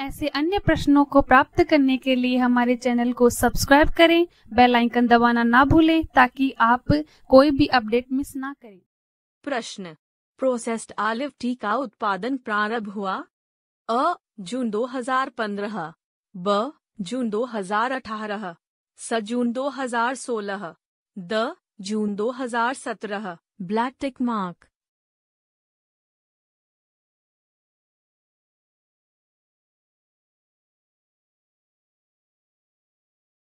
ऐसे अन्य प्रश्नों को प्राप्त करने के लिए हमारे चैनल को सब्सक्राइब करें बेल आइकन दबाना ना भूलें ताकि आप कोई भी अपडेट मिस ना करें प्रश्न प्रोसेस्ड आलिव टी का उत्पादन प्रारंभ हुआ अ जून 2015 ब जून 2018 स जून 2016 द जून 2017 ब्लैक टिक मार्क